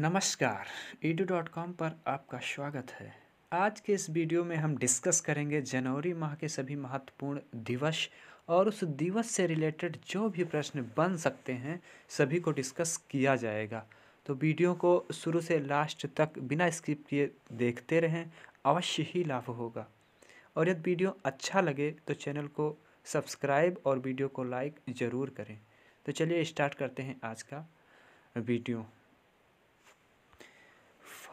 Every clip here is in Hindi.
नमस्कार ईडू डॉट कॉम पर आपका स्वागत है आज के इस वीडियो में हम डिस्कस करेंगे जनवरी माह के सभी महत्वपूर्ण दिवस और उस दिवस से रिलेटेड जो भी प्रश्न बन सकते हैं सभी को डिस्कस किया जाएगा तो वीडियो को शुरू से लास्ट तक बिना स्किप किए देखते रहें अवश्य ही लाभ होगा और यदि वीडियो अच्छा लगे तो चैनल को सब्सक्राइब और वीडियो को लाइक ज़रूर करें तो चलिए स्टार्ट करते हैं आज का वीडियो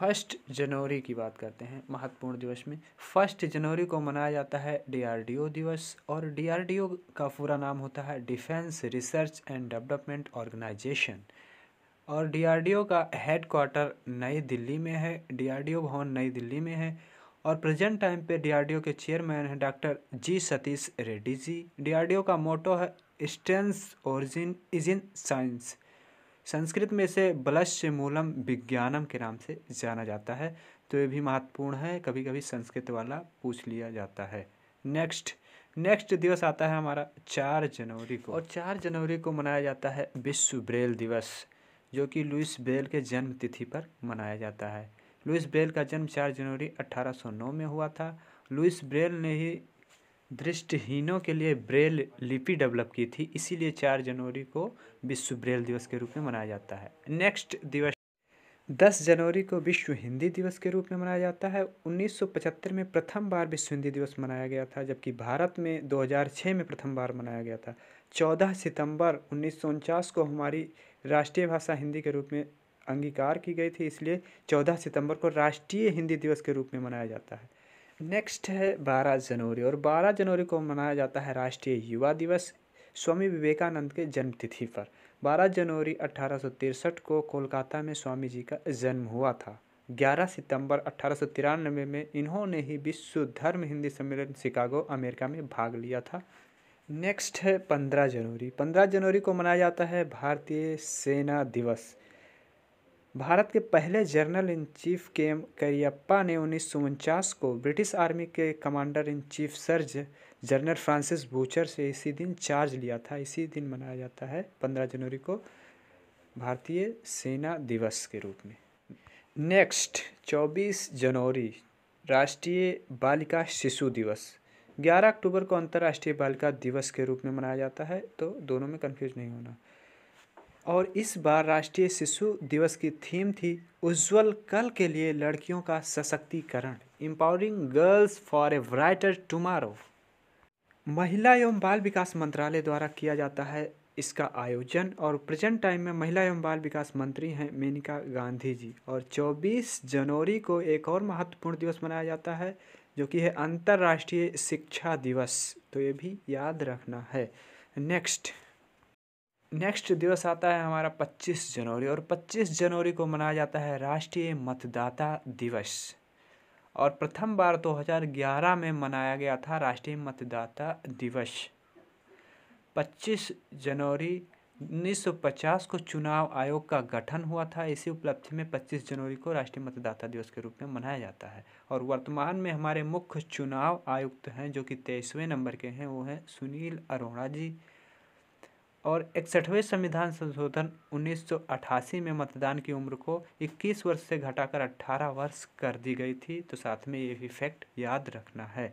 फर्स्ट जनवरी की बात करते हैं महत्वपूर्ण दिवस में फर्स्ट जनवरी को मनाया जाता है डीआरडीओ दिवस और डीआरडीओ का पूरा नाम होता है defence research and development organisation और डीआरडीओ का हेड क्वार्टर नई दिल्ली में है डीआरडीओ भवन नई दिल्ली में है और प्रेजेंट टाइम पे डीआरडीओ के चेयरमैन हैं doctor G Satish Reddy ji DRDO का मोटो है strength's origin is in science Sanskrit में इसे बलश्य मूलम विज्ञानम के नाम से जाना जाता है तो ये भी महत्वपूर्ण है कभी कभी संस्कृत वाला पूछ लिया जाता है नेक्स्ट नेक्स्ट दिवस आता है हमारा चार जनवरी को और चार जनवरी को मनाया जाता है विश्व ब्रेल दिवस जो कि लुइस ब्रेल के जन्म तिथि पर मनाया जाता है लुइस ब्रेल का जन्म चार जनवरी 1809 में हुआ था लुइस ब्रेल ने ही दृष्टिहीनों के लिए ब्रेल लिपि डेवलप की थी इसीलिए चार जनवरी को विश्व ब्रेल दिवस के रूप में मनाया जाता है नेक्स्ट दिवस दस जनवरी को विश्व हिंदी दिवस के रूप में मनाया जाता है 1975 में प्रथम बार विश्व हिंदी दिवस मनाया गया था जबकि भारत में 2006 में प्रथम बार मनाया गया था 14 सितंबर उन्नीस को हमारी राष्ट्रीय भाषा हिंदी के रूप में अंगीकार की गई थी इसलिए 14 सितंबर को राष्ट्रीय हिंदी दिवस के रूप में मनाया जाता है नेक्स्ट है बारह जनवरी और बारह जनवरी को मनाया जाता है राष्ट्रीय युवा दिवस स्वामी विवेकानंद के जन्मतिथि पर 12 जनवरी अठारह को कोलकाता में स्वामी जी का जन्म हुआ था 11 सितंबर अठारह में इन्होंने ही विश्व धर्म हिंदी सम्मेलन शिकागो अमेरिका में भाग लिया था नेक्स्ट है 15 जनवरी 15 जनवरी को मनाया जाता है भारतीय सेना दिवस भारत के पहले जनरल इन चीफ के एम करियप्पा ने उन्नीस को ब्रिटिश आर्मी के commander in chief surge general Francis butcher से इसी दिन चार्ज लिया था इसी दिन मनाया जाता है 15 जनवरी को भारतीय सेना दिवस के रूप में नेक्स्ट 24 जनवरी राष्ट्रीय बालिका शिशु दिवस 11 अक्टूबर को अंतर्राष्ट्रीय बालिका दिवस के रूप में मनाया जाता है तो दोनों में कन्फ्यूज नहीं होना और इस बार राष्ट्रीय शिशु दिवस की थीम थी उज्जवल कल के लिए लड़कियों का सशक्तिकरण empowering girls for a brighter tomorrow महिला एवं बाल विकास मंत्रालय द्वारा किया जाता है इसका आयोजन और प्रेजेंट टाइम में महिला एवं बाल विकास मंत्री हैं मेनिका गांधी जी और 24 जनवरी को एक और महत्वपूर्ण दिवस मनाया जाता है जो कि है अंतर्राष्ट्रीय शिक्षा दिवस तो ये भी याद रखना है नेक्स्ट नेक्स्ट दिवस आता है हमारा 25 जनवरी और 25 जनवरी को मनाया जाता है राष्ट्रीय मतदाता दिवस और प्रथम बार 2011 में मनाया गया था राष्ट्रीय मतदाता दिवस 25 जनवरी 1950 को चुनाव आयोग का गठन हुआ था इसी उपलब्धि में 25 जनवरी को राष्ट्रीय मतदाता दिवस के रूप में मनाया जाता है और वर्तमान में हमारे मुख्य चुनाव आयुक्त हैं जो कि तेईसवें नंबर के हैं वो हैं सुनील अरोड़ा जी और इकसठवें संविधान संशोधन 1988 में मतदान की उम्र को 21 वर्ष से घटाकर 18 वर्ष कर दी गई थी तो साथ में ये भी फैक्ट याद रखना है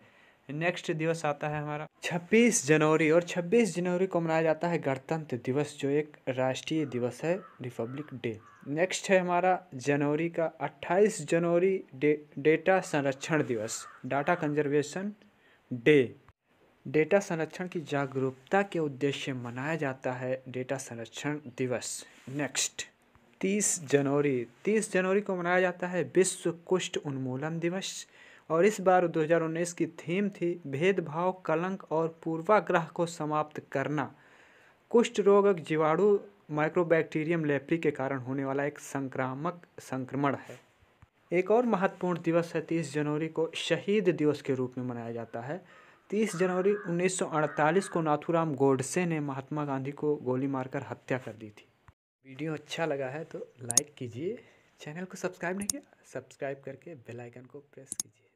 नेक्स्ट दिवस आता है हमारा 26 जनवरी और 26 जनवरी को मनाया जाता है गणतंत्र दिवस जो एक राष्ट्रीय दिवस है रिपब्लिक डे नेक्स्ट है हमारा जनवरी का 28 जनवरी डे, डेटा संरक्षण दिवस डाटा कंजर्वेशन डे डेटा संरक्षण की जागरूकता के उद्देश्य मनाया जाता है डेटा संरक्षण दिवस नेक्स्ट तीस जनवरी तीस जनवरी को मनाया जाता है विश्व कुष्ठ उन्मूलन दिवस और इस बार 2019 की थीम थी भेदभाव कलंक और पूर्वाग्रह को समाप्त करना कुष्ठ रोग जीवाणु माइक्रोबैक्टीरियम लेप्री के कारण होने वाला एक संक्रामक संक्रमण है एक और महत्वपूर्ण दिवस है तीस जनवरी को शहीद दिवस के रूप में मनाया जाता है तीस जनवरी 1948 को नाथुराम गोडसे ने महात्मा गांधी को गोली मारकर हत्या कर दी थी वीडियो अच्छा लगा है तो लाइक कीजिए चैनल को सब्सक्राइब नहीं किया सब्सक्राइब करके बेल आइकन को प्रेस कीजिए